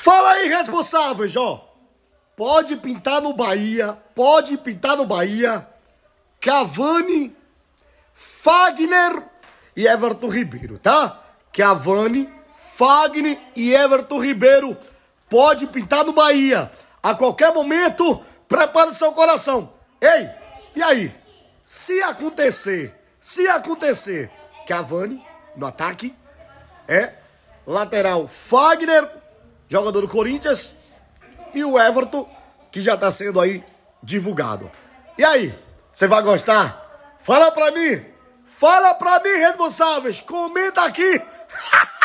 Fala aí, responsáveis, ó. Pode pintar no Bahia, pode pintar no Bahia. Cavani, Fagner e Everton Ribeiro, tá? Cavani, Fagner e Everton Ribeiro pode pintar no Bahia. A qualquer momento, prepare seu coração. Ei, e aí? Se acontecer, se acontecer, Cavani no ataque é lateral Fagner jogador do Corinthians, e o Everton, que já está sendo aí divulgado. E aí, você vai gostar? Fala pra mim! Fala pra mim, responsáveis, Comenta aqui!